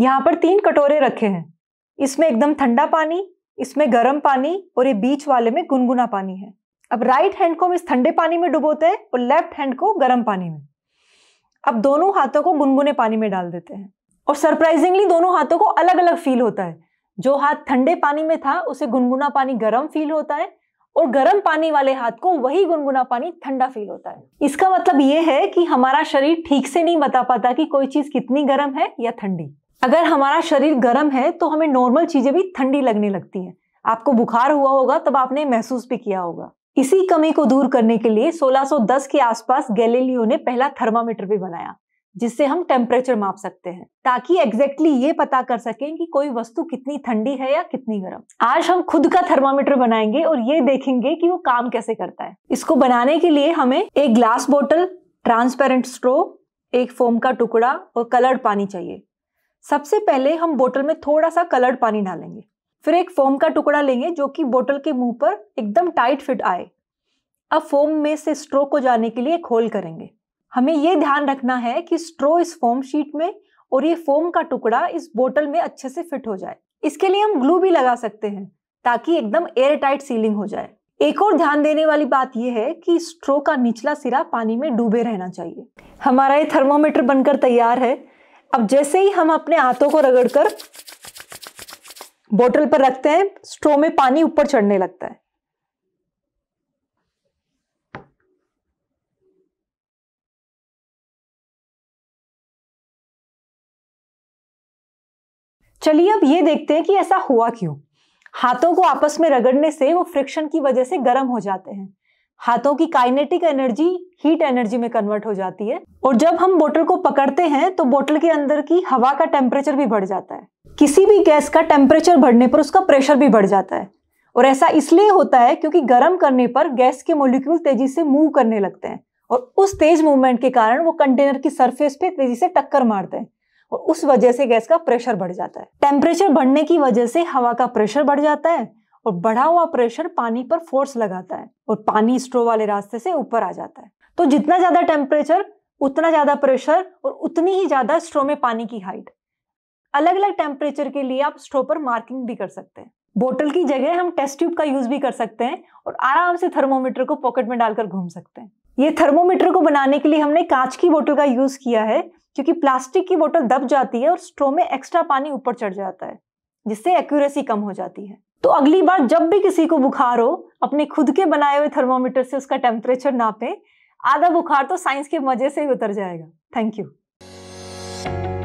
यहाँ पर तीन कटोरे रखे हैं इसमें एकदम ठंडा पानी इसमें गर्म पानी और ये बीच वाले में गुनगुना पानी है अब राइट हैंड को हम इस ठंडे पानी में डुबोते हैं और लेफ्ट हैंड को गर्म पानी में अब दोनों हाथों को गुनगुने पानी में डाल देते हैं और सरप्राइजिंगली दोनों हाथों को अलग अलग फील होता है जो हाथ ठंडे पानी में था उसे गुनगुना पानी गर्म फील होता है और गर्म पानी वाले हाथ को वही गुनगुना पानी ठंडा फील होता है इसका मतलब ये है कि हमारा शरीर ठीक से नहीं बता पाता कि कोई चीज़ कितनी गर्म है या ठंडी अगर हमारा शरीर गर्म है तो हमें नॉर्मल चीज़ें भी ठंडी लगने लगती हैं आपको बुखार हुआ होगा तब आपने महसूस भी किया होगा इसी कमी को दूर करने के लिए 1610 के आसपास गैलीलियो ने पहला थर्मामीटर भी बनाया जिससे हम टेम्परेचर माप सकते हैं ताकि एग्जैक्टली exactly ये पता कर सकें कि कोई वस्तु कितनी ठंडी है या कितनी गर्म आज हम खुद का थर्मामीटर बनाएंगे और ये देखेंगे कि वो काम कैसे करता है इसको बनाने के लिए हमें एक ग्लास बोतल ट्रांसपेरेंट स्ट्रो एक फोम का टुकड़ा और कलर्ड पानी चाहिए सबसे पहले हम बोतल में थोड़ा सा कलर्ड पानी डालेंगे फिर एक फोम का टुकड़ा लेंगे जो कि बोतल के मुंह पर एकदम टाइट फिट आए अब फोम में से स्ट्रो को जाने के लिए एक होल करेंगे हमें ये ध्यान रखना है कि स्ट्रो इस फोम शीट में और ये फोम का टुकड़ा इस बोतल में अच्छे से फिट हो जाए इसके लिए हम ग्लू भी लगा सकते हैं ताकि एकदम एयर टाइट सीलिंग हो जाए एक और ध्यान देने वाली बात यह है कि स्ट्रो का निचला सिरा पानी में डूबे रहना चाहिए हमारा ये थर्मोमीटर बनकर तैयार है अब जैसे ही हम अपने हाथों को रगड़कर बोतल पर रखते हैं स्ट्रो में पानी ऊपर चढ़ने लगता है चलिए अब ये देखते हैं कि ऐसा हुआ क्यों हाथों को आपस में रगड़ने से वो फ्रिक्शन की वजह से गर्म हो जाते हैं हाथों की काइनेटिक एनर्जी हीट एनर्जी में कन्वर्ट हो जाती है और जब हम बोतल को पकड़ते हैं तो बोतल के अंदर की हवा का टेम्परेचर भी बढ़ जाता है किसी भी गैस का टेम्परेचर बढ़ने पर उसका प्रेशर भी बढ़ जाता है और ऐसा इसलिए होता है क्योंकि गर्म करने पर गैस के मोलिक्यूल तेजी से मूव करने लगते हैं और उस तेज मूवमेंट के कारण वो कंटेनर की सरफेस पे तेजी से टक्कर मारते हैं और उस वजह से गैस का प्रेशर बढ़ जाता है टेम्परेचर बढ़ने की वजह से हवा का प्रेशर बढ़ जाता है और बढ़ा हुआ प्रेशर पानी पर फोर्स लगाता है और पानी स्ट्रो वाले रास्ते से ऊपर आ जाता है तो जितना ज़्यादा टेम्परेचर उतना ज़्यादा प्रेशर और उतनी ही ज़्यादा स्ट्रो में पानी की हाइट अलग अलग टेम्परेचर के लिए आप स्ट्रो पर मार्किंग भी कर सकते हैं बोतल की जगह हम टेस्ट ट्यूब का यूज भी कर सकते हैं और आराम से थर्मोमीटर को पॉकेट में डालकर घूम सकते हैं ये थर्मोमीटर को बनाने के लिए हमने कांच की बोतल का यूज किया है क्योंकि प्लास्टिक की बोतल दब जाती है और स्ट्रो में एक्स्ट्रा पानी ऊपर चढ़ जाता है जिससे एक्यूरेसी कम हो जाती है तो अगली बार जब भी किसी को बुखार हो अपने खुद के बनाए हुए थर्मोमीटर से उसका टेम्परेचर नापें आधा बुखार तो साइंस के मजे से ही उतर जाएगा थैंक यू